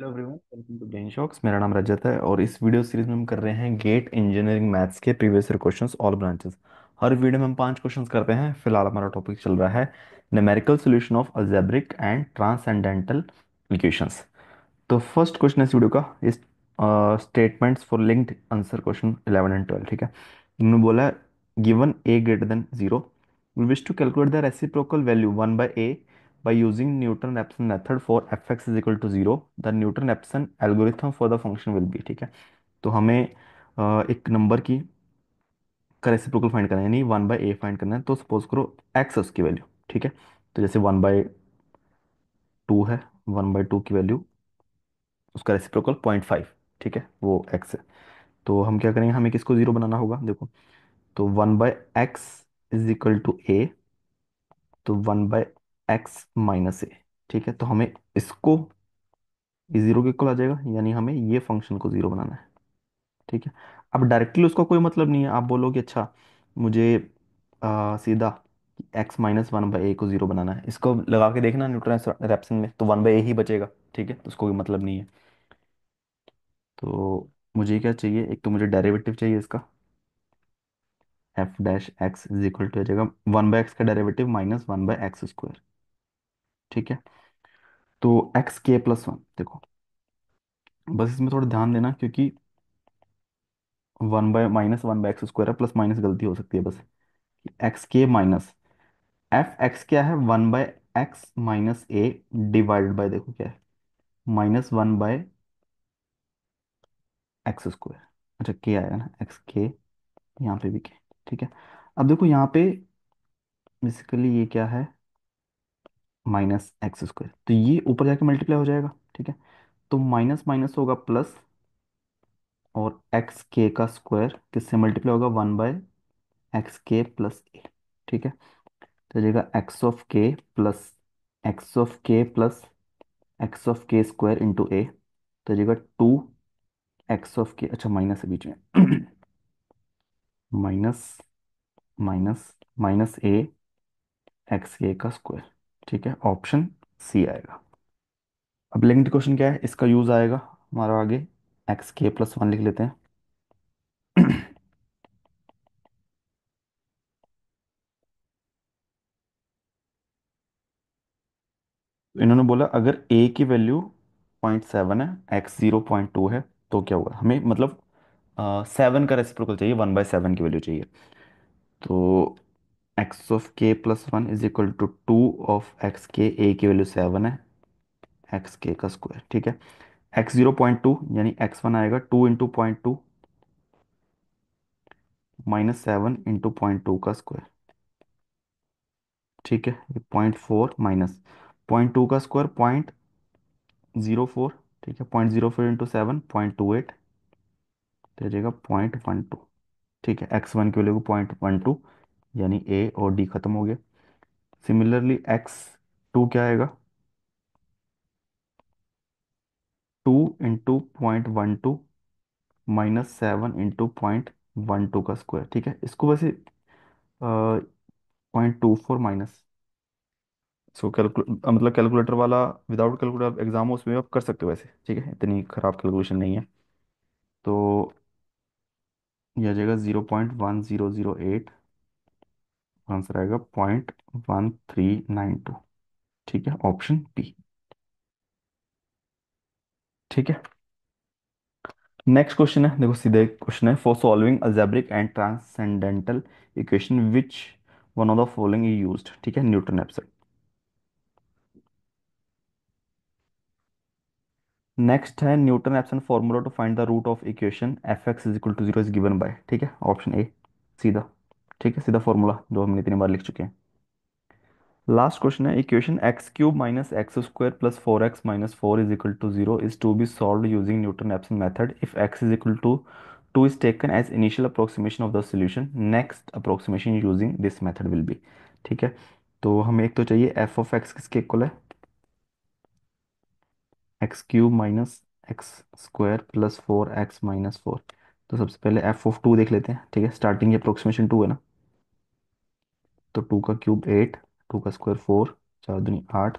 hello everyone welcome to brain shocks मेरा नाम रजत है और इस वीडियो सीरीज में हम कर रहे हैं गेट इंजीनियरिंग मैथ्स के previous year questions all branches हर वीडियो में हम पांच क्वेश्चंस करते हैं फिलहाल हमारा टॉपिक चल रहा है numerical solution of algebraic and transcendental equations तो फर्स्ट क्वेश्चन इस वीडियो का इस statements for linked answer question 11 and 12 ठीक है इन्होंने बोला है given a greater than 0 we wish to calculate the reciprocal value 1 by a by using Newton-Raphson method for fx is equal to zero the Newton-Raphson algorithm for the function will be ठीक है तो हमें एक number की reciprocal find करना है यानी one by A find करना है तो सपोज करो एक्स उसकी वैल्यू ठीक है तो जैसे वन बाई टू है वन बाई टू की वैल्यू उसका रेसिप्रोकल पॉइंट फाइव ठीक है वो एक्स है तो हम क्या करेंगे हमें किसको जीरो बनाना होगा देखो तो one by x is equal to a तो one by x minus a ठीक है तो हमें इसको जीरो के इक्वल आ जाएगा यानी हमें ये फंक्शन को जीरो बनाना है ठीक है अब डायरेक्टली उसका कोई मतलब नहीं है आप बोलोगे अच्छा मुझे आ, सीधा x minus one by a को जीरो बनाना है इसको लगा के देखना न्यूट्रन रेप्सन में तो वन बाई ए ही बचेगा ठीक है तो उसको कोई मतलब नहीं है तो मुझे क्या चाहिए एक तो मुझे डेरिवेटिव चाहिए इसका f dash x is equal to आ जाएगा वन बाई एक्स का derivative minus one by x square ठीक है तो एक्स के प्लस वन देखो बस इसमें थोड़ा ध्यान देना क्योंकि one by minus one by x square है प्लस माइनस गलती हो सकती है बस एक्स के माइनस एफ एक्स क्या है one by x minus a divide by देखो क्या है minus one by x square अच्छा के आएगा ना एक्स के यहाँ पे भी के ठीक है अब देखो यहाँ पे बेसिकली ये क्या है माइनस एक्स स्क्वायर तो ये ऊपर जाके मल्टीप्लाई हो जाएगा ठीक है तो माइनस माइनस होगा प्लस और एक्स के का स्क्वायर किससे मल्टीप्लाई होगा one by x k plus a ठीक है तो जाएगा x of k plus x of k plus x of k square into a तो जाएगा टू एक्स ऑफ के अच्छा माइनस है बीच में minus minus minus a x k का स्क्वायर ठीक है ऑप्शन सी आएगा अब लिंक्ड क्वेश्चन क्या है इसका यूज आएगा हमारा आगे एक्स के प्लस वन लिख लेते हैं तो इन्होंने बोला अगर ए की वैल्यू पॉइंट सेवन है एक्स जीरो पॉइंट टू है तो क्या होगा हमें मतलब सेवन का रेसिप्रोकल चाहिए वन बाय सेवन की वैल्यू चाहिए तो x of k plus one is equal to two of x k a की वैल्यू सेवन है एक्स के का स्क्वायर ठीक है एक्स जीरो पॉइंट टू यानी एक्स वन आएगा two into point two minus seven into point two का square ठीक है ये point four minus point two का स्क्वायर पॉइंट जीरो फोर ठीक है point zero four into seven point two eight दे जाएगा पॉइंट वन टू ठीक है एक्स वन की वैल्यू पॉइंट वन टू यानी ए और डी खत्म हो गया सिमिलरली एक्स टू क्या आएगा two into point one two minus seven into point one two का स्क्वायर ठीक है इसको वैसे point two four minus so calculate मतलब कैलकुलेटर वाला विदाउट कैलकुलेटर एग्जाम हो उसमें आप कर सकते हो वैसे ठीक है इतनी ख़राब कैलकुलेशन नहीं है तो यह आ जाएगा zero point one zero zero eight answer आएगा point one three nine two ठीक है ऑप्शन बी ठीक है नेक्स्ट क्वेश्चन है देखो सीधे क्वेश्चन है for solving algebraic and transcendental equation which one of the following is used ठीक है न्यूटन एब्सेंट नेक्स्ट है Newton Raphson formula to find the root of equation f x is equal to zero is given by ठीक है option A सीधा ठीक है सीधा formula जो हमने इतनी बार लिख चुके हैं लास्ट क्वेश्चन है equation x cube minus x square plus four x minus four is equal to zero is to be solved using Newton Raphson method if x is equal to two is taken as initial approximation of the solution next approximation using this method will be ठीक है तो हमें एक तो चाहिए f of x किसके इक्वल है x cube minus x square plus four x minus four तो सबसे पहले एफ ऑफ टू देख लेते हैं ठीक है स्टार्टिंग अप्रोक्सीमेशन टू है ना तो टू का क्यूब एट टू का स्क्वायर फोर चार दूनी आठ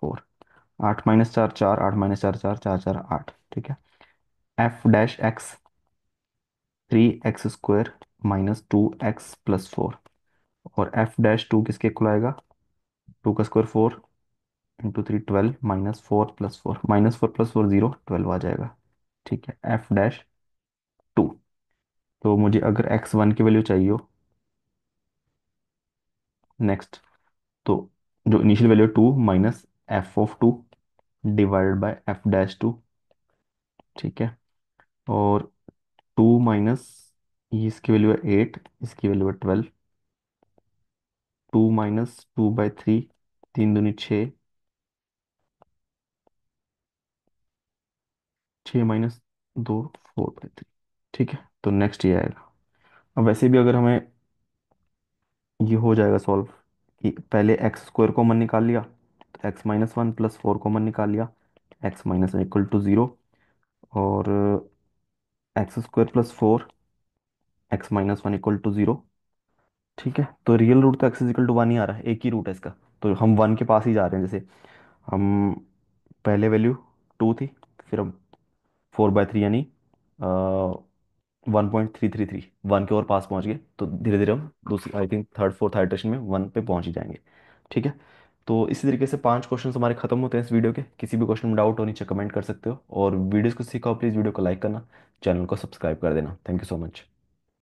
फोर आठ माइनस चार चार आठ माइनस चार चार चार चार आठ ठीक है f dash x three x square minus two x plus four और एफ डैश टू किसके इक्वल आएगा टू का square four into three twelve minus four plus four minus four plus four zero twelve आ जाएगा ठीक है एफ डैश टू तो मुझे अगर एक्स वन की वैल्यू चाहिए हो नेक्स्ट तो जो initial value two minus f of two divide by f dash two ठीक है और टू माइनस इसकी वैल्यू है एट इसकी वैल्यू है twelve two minus two by three तीन दूनी छ माइनस दो फोर बाई थ्री ठीक है तो नेक्स्ट ये आएगा अब वैसे भी अगर हमें ये हो जाएगा सॉल्व कि पहले एक्स स्क्वायर कॉमन निकाल लिया तो x minus one plus four common निकाल लिया x minus equal to zero और x square plus four x minus one equal to zero ठीक है तो रियल रूट तो एक्स इक्वल टू वन ही आ रहा है एक ही रूट है इसका तो हम वन के पास ही जा रहे हैं जैसे हम पहले वैल्यू टू थी फिर हम फोर बाय थ्री यानी one point three three three one के और पास पहुंच गए तो धीरे धीरे हम दूसरी I think third fourth hydration में वन पे पहुंच ही जाएंगे ठीक है तो इसी तरीके से पांच क्वेश्चन हमारे खत्म होते हैं इस वीडियो के किसी भी क्वेश्चन में डाउट हो नीचे कमेंट कर सकते हो और वीडियोस को सीखा हो प्लीज़ वीडियो को लाइक करना चैनल को सब्सक्राइब कर देना थैंक यू सो मच